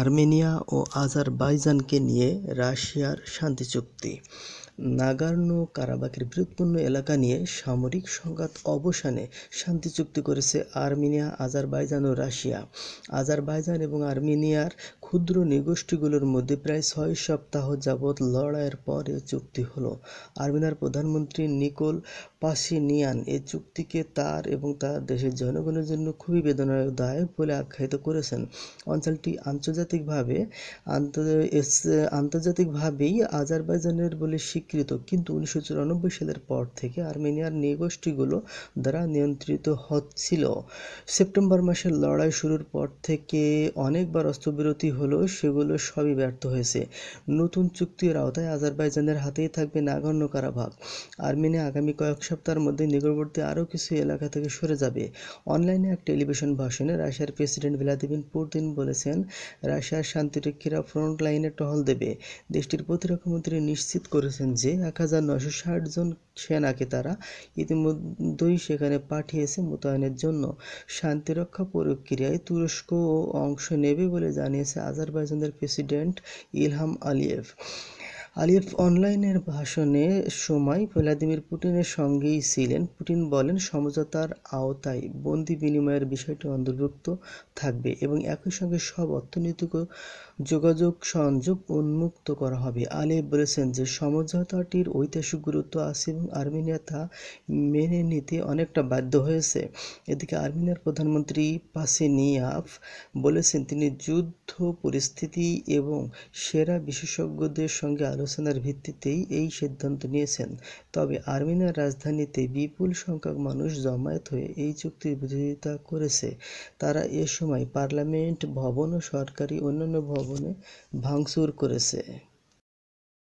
Armenia ও আজারবাইজানকে নিয়ে রাশিয়ার শান্তি চুক্তি নাগার্নো কারাবাখের বৃহৎপূর্ণ এলাকা নিয়ে সামরিক সংঘাত অবসানে শান্তি চুক্তি করেছে আর্মেনিয়া আজারবাইজান ও রাশিয়া আজারবাইজান এবং আর্মেনিয়ার ক্ষুদ্র নৃগোষ্ঠীগুলোর মধ্যে প্রায় ছয় সপ্তাহ যাবৎ লড়াইয়ের পর এ চুক্তি হলো আর্মেনিয়ার প্রধানমন্ত্রী নিকোল পাশিনিয়ান এ চুক্তিকে তার এবং তার দেশের জনগণের জন্য খুবই বেদনাদায়ক বলে আখ্যায়িত করেছেন অঞ্চলটি আন্তর্জাতিকভাবে আন্তর্জাতিকভাবেই আজারবাইজানের বলে স্বীকৃতি স্বীকৃত কিন্তু উনিশশো চুরানব্বই সালের পর থেকে আর্মেনিয়ার নৃগোষ্ঠীগুলো দ্বারা নিয়ন্ত্রিত হচ্ছিল সেপ্টেম্বর মাসের লড়াই শুরুর পর থেকে অনেকবার অস্ত্রবিরতি হলেও সেগুলো সবই ব্যর্থ হয়েছে নতুন চুক্তির আওতায় আজারবাইজানের হাতেই থাকবে নাগণ্য কারাভাগ আর্মেনিয়া আগামী কয়েক সপ্তাহের মধ্যে নিকটবর্তী আরও কিছু এলাকা থেকে সরে যাবে অনলাইনে এক টেলিভিশন ভাষণে রাশিয়ার প্রেসিডেন্ট ভ্লাদিমির পুতিন বলেছেন রাশিয়ার শান্তিরক্ষীরা ফ্রন্ট লাইনে টহল দেবে দেশটির প্রতিরক্ষা মন্ত্রী নিশ্চিত করেছেন যে এক হাজার নয়শো ষাট জন সেনাকে তারা ইতিমধ্যেই সেখানে পাঠিয়েছে মোতায়েনের জন্য শান্তিরক্ষা প্রক্রিয়ায় তুরস্ক অংশ নেবে বলে জানিয়েছে আজারবাইজানের প্রেসিডেন্ট ইলহাম আলিয়েভ আলিয়েভ অনলাইনের ভাষণে সময় ভ্লাদিমির পুটিনের সঙ্গেই ছিলেন পুটিন বলেন সমঝোতার আওতায় বন্দি বিনিময়ের বিষয়টি অন্তর্ভুক্ত থাকবে এবং একই সঙ্গে সব অর্থনৈতিক যোগাযোগ সংযোগ উন্মুক্ত করা হবে আলিয়েভ বলেছেন যে সমঝোতাটির ঐতিহাসিক গুরুত্ব আছে এবং আর্মেনিয়া তা মেনে নিতে অনেকটা বাধ্য হয়েছে এদিকে আর্মেনিয়ার প্রধানমন্ত্রী নিয়াফ বলেছেন তিনি যুদ্ধ পরিস্থিতি এবং সেরা বিশেষজ্ঞদের সঙ্গে আলোচনা আলোচনার ভিত্তিতেই এই সিদ্ধান্ত নিয়েছেন তবে আর্মেনিয়ার রাজধানীতে বিপুল সংখ্যক মানুষ জমায়েত হয়ে এই চুক্তির বিরোধিতা করেছে তারা এ সময় পার্লামেন্ট ভবন ও সরকারি অন্যান্য ভবনে ভাঙচুর করেছে